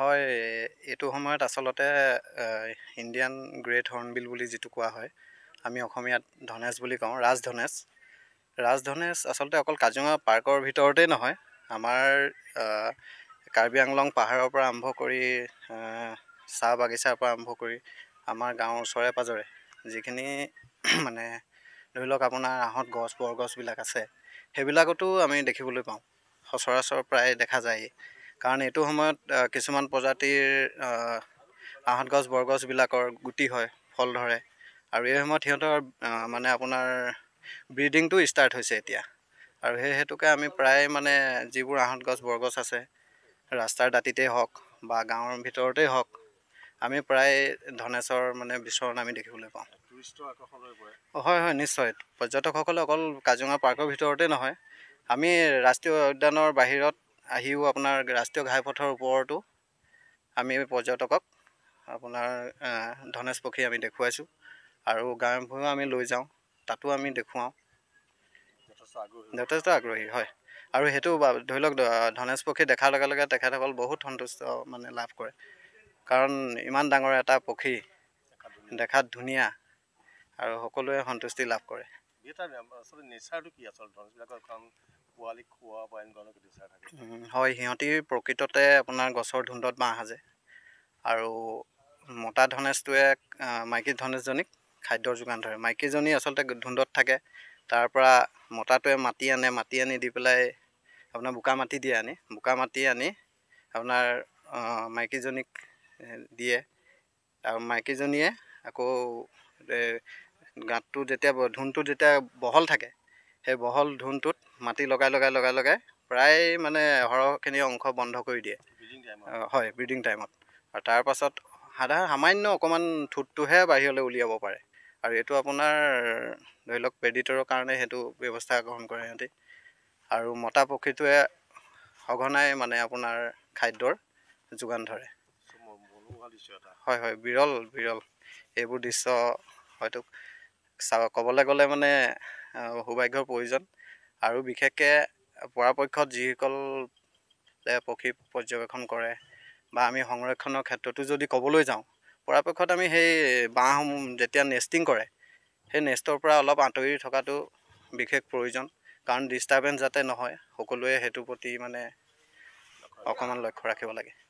হয় এইটো সময়ত আচলতে ইণ্ডিয়ান গ্ৰেট হৰ্ণবিল বুলি যিটো কোৱা হয় আমি অসমীয়াত ধনেশ বুলি কওঁ ৰাজ ধনেশ ৰাজ ধনেশ আচলতে অকল কাজিৰঙা পাৰ্কৰ ভিতৰতেই নহয় আমাৰ কাৰ্বি আংলং পাহাৰৰ পৰা আৰম্ভ কৰি চাহ বাগিচাৰ পৰা আৰম্ভ কৰি আমাৰ গাঁৱৰ ওচৰে পাঁজৰে যিখিনি মানে ধৰি লওক আপোনাৰ আঁহত গছ বৰগছবিলাক আছে সেইবিলাকতো আমি দেখিবলৈ পাওঁ সচৰাচৰ প্ৰায় দেখা যায়েই কাৰণ এইটো সময়ত কিছুমান প্ৰজাতিৰ আহঁত গছ বৰগছবিলাকৰ গুটি হয় ফল ধৰে আৰু এই সময়ত সিহঁতৰ মানে আপোনাৰ ব্ৰিডিংটো ষ্টাৰ্ট হৈছে এতিয়া আৰু সেই হেতুকে আমি প্ৰায় মানে যিবোৰ আহঁত গছ বৰগছ আছে ৰাস্তাৰ দাঁতিতেই হওক বা গাঁৱৰ ভিতৰতেই হওক আমি প্ৰায় ধনেশ্বৰ মানে বিচৰণ আমি দেখিবলৈ পাওঁ হয় হয় নিশ্চয় পৰ্যটকসকলে অকল কাজিৰঙা পাৰ্কৰ ভিতৰতে নহয় আমি ৰাষ্ট্ৰীয় উদ্যানৰ বাহিৰত আহিও আপোনাৰ ৰাষ্ট্ৰীয় ঘাইপথৰ ওপৰতো আমি পৰ্যটকক আপোনাৰ ধনেশ পক্ষী আমি দেখুৱাইছোঁ আৰু গাঁৱে ভূঞেও আমি লৈ যাওঁ তাতো আমি দেখুৱাওঁ যথেষ্ট আগ্ৰহী হয় আৰু সেইটো ধৰি লওক ধনেশ পক্ষী দেখাৰ লগে লগে তেখেতসকল বহুত সন্তুষ্ট মানে লাভ কৰে কাৰণ ইমান ডাঙৰ এটা পক্ষী দেখাত ধুনীয়া আৰু সকলোৱে সন্তুষ্টি লাভ কৰে পোৱালি খোৱা পৰা এনেকুৱা ডিচাৰ থাকে হয় সিহঁতি প্ৰকৃততে আপোনাৰ গছৰ ধুন্দত বাঁহ সাজে আৰু মতা ধনেশটোৱে মাইকী ধনেশজনীক খাদ্যৰ যোগান ধৰে মাইকীজনী আচলতে ধুন্দত থাকে তাৰ পৰা মতাটোৱে মাটি আনে মাটি আনি দি পেলাই আপোনাৰ বোকা মাটি দিয়ে আনি বোকা মাটি আনি আপোনাৰ মাইকীজনীক দিয়ে আৰু মাইকীজনীয়ে আকৌ গাঁতটো যেতিয়া ধুনটো যেতিয়া বহল থাকে সেই বহল ধুনটোত মাটি লগাই লগাই লগাই লগাই প্ৰায় মানে সৰহখিনি অংশ বন্ধ কৰি দিয়ে হয় ব্ৰিডিং টাইমত আৰু তাৰপাছত সাধাৰণ সামান্য অকণমান ঠোঁটটোহে বাহিৰলৈ উলিয়াব পাৰে আৰু এইটো আপোনাৰ ধৰি লওক পেডিটৰৰ কাৰণে সেইটো ব্যৱস্থা গ্ৰহণ কৰে সিহঁতি আৰু মতা পক্ষীটোৱে সঘনাই মানে আপোনাৰ খাদ্যৰ যোগান ধৰে হয় হয় বিৰল বিৰল এইবোৰ দৃশ্য হয়তো চাব ক'বলৈ গ'লে মানে সৌভাগ্যৰ প্ৰয়োজন আৰু বিশেষকৈ পৰাপক্ষত যিসকল পক্ষী পৰ্যবেক্ষণ কৰে বা আমি সংৰক্ষণৰ ক্ষেত্ৰতো যদি ক'বলৈ যাওঁ পৰাপক্ষত আমি সেই বাঁহসমূহ যেতিয়া নেষ্টিং কৰে সেই নেষ্টৰ পৰা অলপ আঁতৰি থকাটো বিশেষ প্ৰয়োজন কাৰণ ডিষ্টাৰ্বেঞ্চ যাতে নহয় সকলোৱে সেইটোৰ প্ৰতি মানে অকণমান লক্ষ্য ৰাখিব লাগে